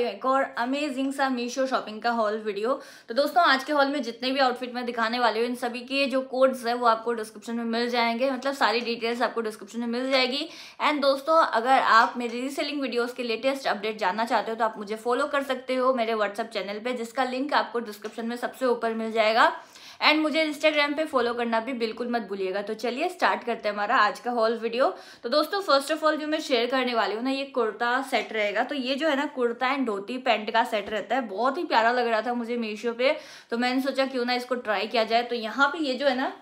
एक और अमेजिंग सा मीशो शॉपिंग का हॉल वीडियो तो दोस्तों आज के हॉल में जितने भी आउटफिट मैं दिखाने वाली हूँ इन सभी के जो कोड्स है वो आपको डिस्क्रिप्शन में मिल जाएंगे मतलब सारी डिटेल्स आपको डिस्क्रिप्शन में मिल जाएगी एंड दोस्तों अगर आप मेरी रीसेलिंग वीडियोस के लेटेस्ट अपडेट जानना चाहते हो तो आप मुझे फॉलो कर सकते हो मेरे व्हाट्सअप चैनल पर जिसका लिंक आपको डिस्क्रिप्शन में सबसे ऊपर मिल जाएगा एंड मुझे इंस्टाग्राम पे फॉलो करना भी बिल्कुल मत भूलिएगा तो चलिए स्टार्ट करते हैं हमारा आज का हॉल वीडियो तो दोस्तों फर्स्ट ऑफ ऑल जो मैं शेयर करने वाली हूँ ना ये कुर्ता सेट रहेगा तो ये जो है ना कुर्ता एंड धोती पैंट का सेट रहता है बहुत ही प्यारा लग रहा था मुझे मीशो पे तो मैंने सोचा क्यों ना इसको ट्राई किया जाए तो यहाँ पे ये जो है ना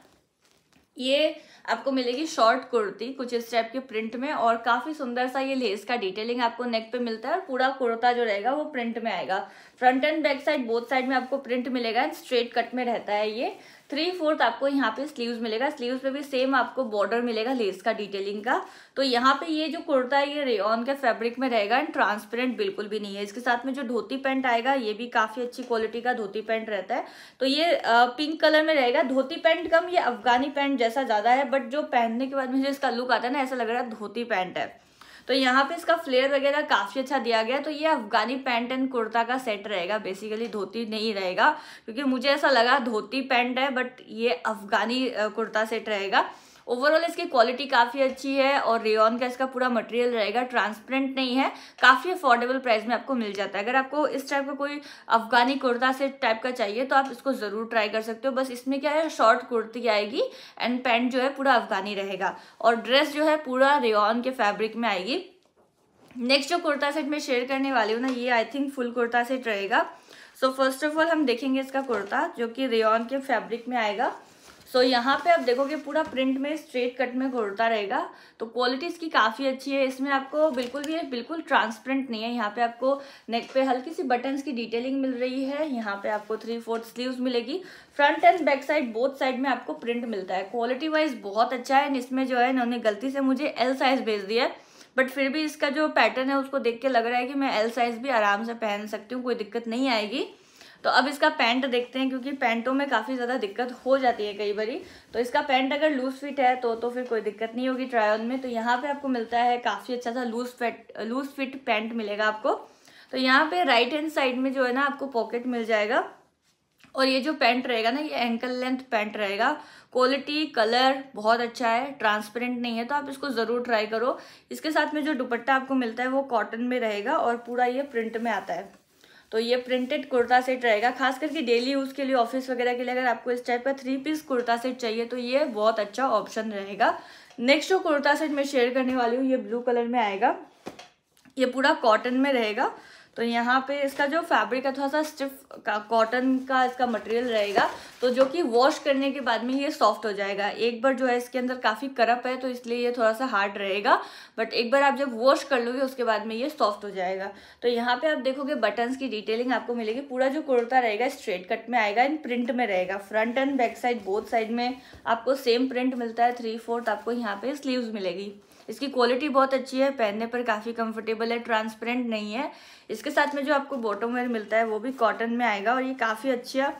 ये आपको मिलेगी शॉर्ट कुर्ती कुछ इस टाइप के प्रिंट में और काफ़ी सुंदर सा ये लेस का डिटेलिंग आपको नेक पे मिलता है और पूरा कुर्ता जो रहेगा वो प्रिंट में आएगा front and back side both side में आपको प्रिंट मिलेगा एंड स्ट्रेट कट में रहता है ये थ्री फोर्थ आपको यहाँ पे स्लीव्स मिलेगा स्लीव्स पे भी सेम आपको बॉर्डर मिलेगा लेस का डिटेलिंग का तो यहाँ पे ये जो कुर्ता है ये रेन के फैब्रिक में रहेगा एंड ट्रांसपेरेंट बिल्कुल भी नहीं है इसके साथ में जो धोती पैंट आएगा ये भी काफ़ी अच्छी क्वालिटी का धोती पैंट रहता है तो ये पिंक कलर में रहेगा धोती पैंट कम ये अफगानी पैंट जैसा ज़्यादा है बट जो पहनने के बाद मुझे इसका लुक आता है ना ऐसा लग रहा है धोती पैंट है तो यहाँ पे इसका फ्लेयर वगैरह काफ़ी अच्छा दिया गया तो ये अफगानी पैंट एंड कुर्ता का सेट रहेगा बेसिकली धोती नहीं रहेगा क्योंकि मुझे ऐसा लगा धोती पैंट है बट ये अफगानी कुर्ता सेट रहेगा ओवरऑल इसकी क्वालिटी काफ़ी अच्छी है और रेयन का इसका पूरा मटेरियल रहेगा ट्रांसपेरेंट नहीं है काफ़ी अफोर्डेबल प्राइस में आपको मिल जाता है अगर आपको इस टाइप का कोई अफगानी कुर्ता से टाइप का चाहिए तो आप इसको ज़रूर ट्राई कर सकते हो बस इसमें क्या है शॉर्ट कुर्ती आएगी एंड पैंट जो है पूरा अफगानी रहेगा और ड्रेस जो है पूरा रेयन के फैब्रिक में आएगी नेक्स्ट जो कुर्ता सेट मैं शेयर करने वाली हूँ ना ये I think full kurta set रहेगा सो फर्स्ट ऑफ ऑल हम देखेंगे इसका कुर्ता जो कि रेयन के फैब्रिक में आएगा सो so, यहाँ पे आप देखोगे पूरा प्रिंट में स्ट्रेट कट में घुड़ता रहेगा तो क्वालिटी इसकी काफ़ी अच्छी है इसमें आपको बिल्कुल भी बिल्कुल ट्रांसपेरेंट नहीं है यहाँ पे आपको नेक पे हल्की सी बटन्स की डिटेलिंग मिल रही है यहाँ पे आपको थ्री फोर्थ स्लीव्स मिलेगी front and back side both side में आपको प्रिंट मिलता है क्वालिटी वाइज बहुत अच्छा है इसमें जो है इन्होंने गलती से मुझे एल साइज़ भेज दिया है बट फिर भी इसका जो पैटर्न है उसको देख के लग रहा है कि मैं एल साइज़ भी आराम से पहन सकती हूँ कोई दिक्कत नहीं आएगी तो अब इसका पैंट देखते हैं क्योंकि पैंटों में काफ़ी ज़्यादा दिक्कत हो जाती है कई बारी तो इसका पैंट अगर लूज फिट है तो तो फिर कोई दिक्कत नहीं होगी ट्रायल में तो यहाँ पे आपको मिलता है काफ़ी अच्छा सा loose fit loose fit pant मिलेगा आपको तो यहाँ पे राइट हैंड साइड में जो है ना आपको पॉकेट मिल जाएगा और ये जो पैंट रहेगा ना ये एंकल लेंथ पैंट रहेगा क्वालिटी कलर बहुत अच्छा है ट्रांसपेरेंट नहीं है तो आप इसको ज़रूर ट्राई करो इसके साथ में जो दुपट्टा आपको मिलता है वो कॉटन में रहेगा और पूरा ये प्रिंट में आता है तो ये प्रिंटेड कुर्ता सेट रहेगा खास करके डेली यूज़ के लिए ऑफिस वगैरह के लिए अगर आपको इस टाइप का थ्री पीस कुर्ता सेट चाहिए तो ये बहुत अच्छा ऑप्शन रहेगा नेक्स्ट जो कुर्ता सेट मैं शेयर करने वाली हूँ ये ब्लू कलर में आएगा ये पूरा कॉटन में रहेगा तो यहाँ पे इसका जो फैब्रिक है थोड़ा सा स्टिफ का कॉटन का इसका मटेरियल रहेगा तो जो कि वॉश करने के बाद में ये सॉफ्ट हो जाएगा एक बार जो है इसके अंदर काफ़ी करप है तो इसलिए ये थोड़ा सा हार्ड रहेगा बट एक बार आप जब वॉश कर लोगे उसके बाद में ये सॉफ्ट हो जाएगा तो यहाँ पे आप देखोगे बटन्स की डिटेलिंग आपको मिलेगी पूरा जो कुर्ता रहेगा स्ट्रेट कट में आएगा इन प्रिंट में रहेगा front and back side both side में आपको सेम प्रिंट मिलता है थ्री फोर्थ आपको यहाँ पे स्लीव मिलेगी इसकी क्वालिटी बहुत अच्छी है पहनने पर काफ़ी कंफर्टेबल है ट्रांसपेरेंट नहीं है इसके साथ में जो आपको बॉटम वेयर मिलता है वो भी कॉटन में आएगा और ये काफ़ी अच्छा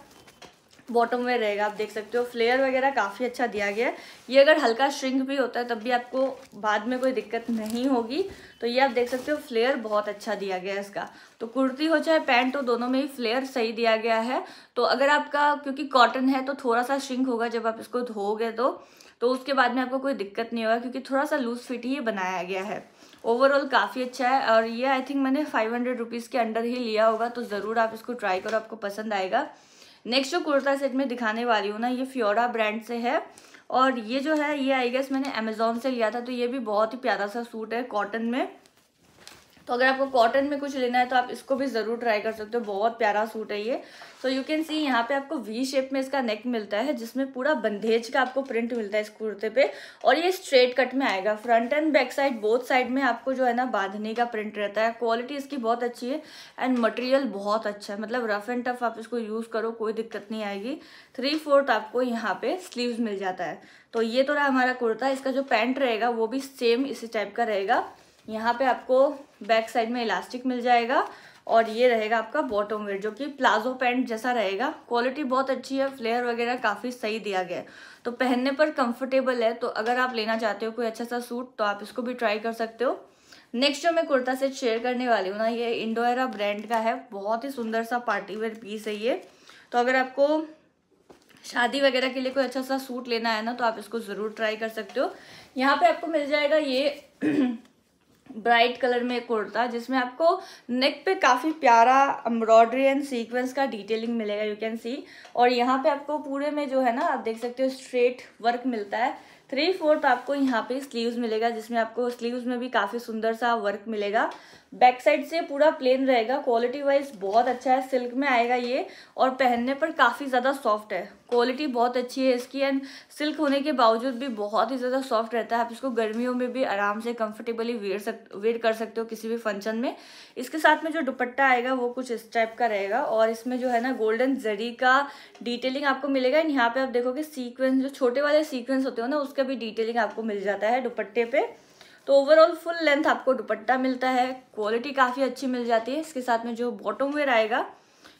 बॉटम वेयर रहेगा आप देख सकते हो फ्लेयर वगैरह काफ़ी अच्छा दिया गया है ये अगर हल्का श्रिंक भी होता है तब भी आपको बाद में कोई दिक्कत नहीं होगी तो ये आप देख सकते हो फ्लेयर बहुत अच्छा दिया गया है इसका तो कुर्ती हो चाहे पैंट हो दोनों में ही फ्लेयर सही दिया गया है तो अगर आपका क्योंकि कॉटन है तो थोड़ा सा श्रिंक होगा जब आप इसको धोगे तो तो उसके बाद में आपको कोई दिक्कत नहीं होगा क्योंकि थोड़ा सा लूज फिट ही बनाया गया है ओवरऑल काफ़ी अच्छा है और ये आई थिंक मैंने फाइव हंड्रेड रुपीज़ के अंडर ही लिया होगा तो ज़रूर आप इसको ट्राई करो आपको पसंद आएगा नेक्स्ट जो कुर्ता सेट में दिखाने वाली हूँ ना ये फ्योरा ब्रांड से है और ये जो है ये आई गेस मैंने अमेजोन से लिया था तो ये भी बहुत ही प्यारा सा सूट है कॉटन में तो अगर आपको कॉटन में कुछ लेना है तो आप इसको भी ज़रूर ट्राई कर सकते हो बहुत प्यारा सूट है ये सो यू कैन सी यहाँ पे आपको वी शेप में इसका नेक मिलता है जिसमें पूरा बंधेज का आपको प्रिंट मिलता है इस कुर्ते पे और ये स्ट्रेट कट में आएगा front and back side both side में आपको जो है ना बांधने का प्रिंट रहता है क्वालिटी इसकी बहुत अच्छी है एंड मटेरियल बहुत अच्छा है मतलब रफ एंड टफ आप इसको यूज़ करो कोई दिक्कत नहीं आएगी थ्री फोर्थ आपको यहाँ पे स्लीव मिल जाता है तो ये तो रहा हमारा कुर्ता इसका जो पैंट रहेगा वो भी सेम इसी टाइप का रहेगा यहाँ पे आपको बैक साइड में इलास्टिक मिल जाएगा और ये रहेगा आपका बॉटम वेयर जो कि प्लाजो पैंट जैसा रहेगा क्वालिटी बहुत अच्छी है फ्लेयर वगैरह काफ़ी सही दिया गया है तो पहनने पर कंफर्टेबल है तो अगर आप लेना चाहते हो कोई अच्छा सा सूट तो आप इसको भी ट्राई कर सकते हो नेक्स्ट जो मैं कुर्ता सेट शेयर करने वाली हूँ ना ये इंडोरा ब्रांड का है बहुत ही सुंदर सा पार्टी वेयर पीस है ये तो अगर आपको शादी वगैरह के लिए कोई अच्छा सा सूट लेना है ना तो आप इसको ज़रूर ट्राई कर सकते हो यहाँ पर आपको मिल जाएगा ये ब्राइट कलर में कुर्ता जिसमें आपको नेक पे काफ़ी प्यारा एम्ब्रॉयडरी एंड सीक्वेंस का डिटेलिंग मिलेगा यू कैन सी और यहाँ पे आपको पूरे में जो है ना आप देख सकते हो स्ट्रेट वर्क मिलता है थ्री फोर्थ आपको यहाँ पे स्लीव्स मिलेगा जिसमें आपको स्लीव्स में भी काफ़ी सुंदर सा वर्क मिलेगा बैक साइड से पूरा प्लेन रहेगा क्वालिटी वाइज बहुत अच्छा है सिल्क में आएगा ये और पहनने पर काफ़ी ज़्यादा सॉफ्ट है क्वालिटी बहुत अच्छी है इसकी एंड सिल्क होने के बावजूद भी बहुत ही ज़्यादा सॉफ्ट रहता है आप इसको गर्मियों में भी आराम से कंफर्टेबली वेयर सक वेयर कर सकते हो किसी भी फंक्शन में इसके साथ में जो दुपट्टा आएगा वो कुछ इस टाइप का रहेगा और इसमें जो है ना गोल्डन जरी का डिटेलिंग आपको मिलेगा एंड यहाँ पे आप देखोगे सीक्वेंस जो छोटे वाले सीक्वेंस होते हो ना उसके का भी डिटेलिंग आपको मिल जाता है दुपट्टे पे तो ओवरऑल फुल लेंथ आपको दुपट्टा मिलता है क्वालिटी काफ़ी अच्छी मिल जाती है इसके साथ में जो बॉटम वेयर आएगा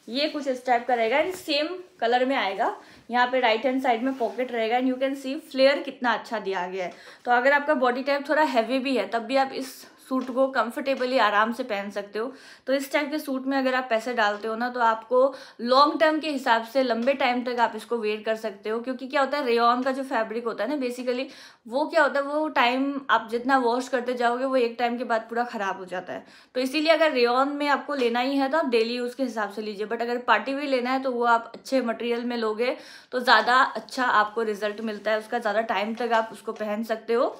ये कुछ इस टाइप का रहेगा एंड सेम कलर में आएगा यहाँ पे राइट हैंड साइड में पॉकेट रहेगा and you can see flare कितना अच्छा दिया गया है तो अगर आपका बॉडी टाइप थोड़ा हैवी भी है तब भी आप इस सूट को कंफर्टेबली आराम से पहन सकते हो तो इस टाइप के सूट में अगर आप पैसे डालते हो ना तो आपको लॉन्ग टर्म के हिसाब से लंबे टाइम तक आप इसको वेयर कर सकते हो क्योंकि क्या होता है रेन का जो फैब्रिक होता है ना बेसिकली वो क्या होता है वो टाइम आप जितना वॉश करते जाओगे वो एक टाइम के बाद पूरा ख़राब हो जाता है तो इसीलिए अगर रेन में आपको लेना ही है तो आप डेली यूज़ के हिसाब से लीजिए बट अगर पार्टी भी लेना है तो वो आप अच्छे मटेरियल में लोगे तो ज़्यादा अच्छा आपको रिजल्ट मिलता है उसका ज़्यादा टाइम तक आप उसको पहन सकते हो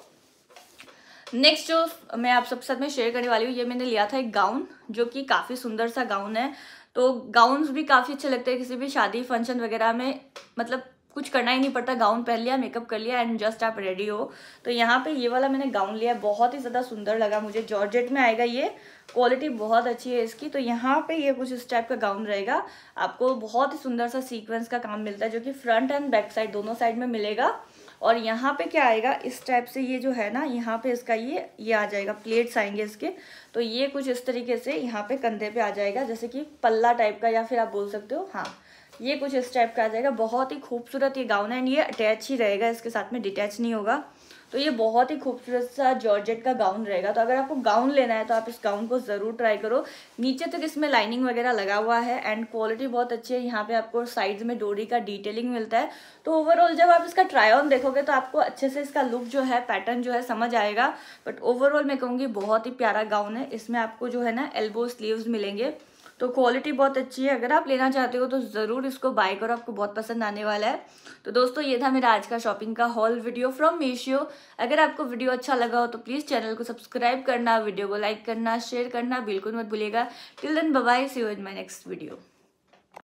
नेक्स्ट जो मैं आप सबके साथ में शेयर करने वाली हूँ ये मैंने लिया था एक गाउन जो कि काफ़ी सुंदर सा गाउन है तो गाउन्स भी काफ़ी अच्छे लगते हैं किसी भी शादी फंक्शन वगैरह में मतलब कुछ करना ही नहीं पड़ता गाउन पहन लिया मेकअप कर लिया एंड जस्ट आप रेडी हो तो यहाँ पे ये वाला मैंने गाउन लिया बहुत ही ज़्यादा सुंदर लगा मुझे जॉर्जेट में आएगा ये क्वालिटी बहुत अच्छी है इसकी तो यहाँ पे ये कुछ इस टाइप का गाउन रहेगा आपको बहुत ही सुंदर सा सीक्वेंस का काम मिलता है जो कि फ्रंट एंड बैक साइड दोनों साइड में मिलेगा और यहाँ पे क्या आएगा इस टाइप से ये जो है ना यहाँ पे इसका ये ये आ जाएगा प्लेट्स आएंगे इसके तो ये कुछ इस तरीके से यहाँ पे कंधे पे आ जाएगा जैसे कि पल्ला टाइप का या फिर आप बोल सकते हो हाँ ये कुछ इस टाइप का आ जाएगा बहुत ही खूबसूरत ये गाउन है एंड ये अटैच ही रहेगा इसके साथ में डिटैच नहीं होगा तो ये बहुत ही खूबसूरत सा जॉर्जेट का गाउन रहेगा तो अगर आपको गाउन लेना है तो आप इस गाउन को ज़रूर ट्राई करो नीचे तक इसमें लाइनिंग वगैरह लगा हुआ है एंड क्वालिटी बहुत अच्छी है यहाँ पे आपको साइड्स में डोरी का डिटेलिंग मिलता है तो ओवरऑल जब आप इसका ट्राई ऑन देखोगे तो आपको अच्छे से इसका लुक जो है पैटर्न जो है समझ आएगा बट ओवरऑल मैं कहूँगी बहुत ही प्यारा गाउन है इसमें आपको जो है ना एल्बो स्लीव्स मिलेंगे तो क्वालिटी बहुत अच्छी है अगर आप लेना चाहते हो तो ज़रूर इसको बाई करो आपको बहुत पसंद आने वाला है तो दोस्तों ये था मेरा आज का शॉपिंग का हॉल वीडियो फ्रॉम मीशो अगर आपको वीडियो अच्छा लगा हो तो प्लीज़ चैनल को सब्सक्राइब करना वीडियो को लाइक करना शेयर करना बिल्कुल मत भूलेगा till then bye see you in my next video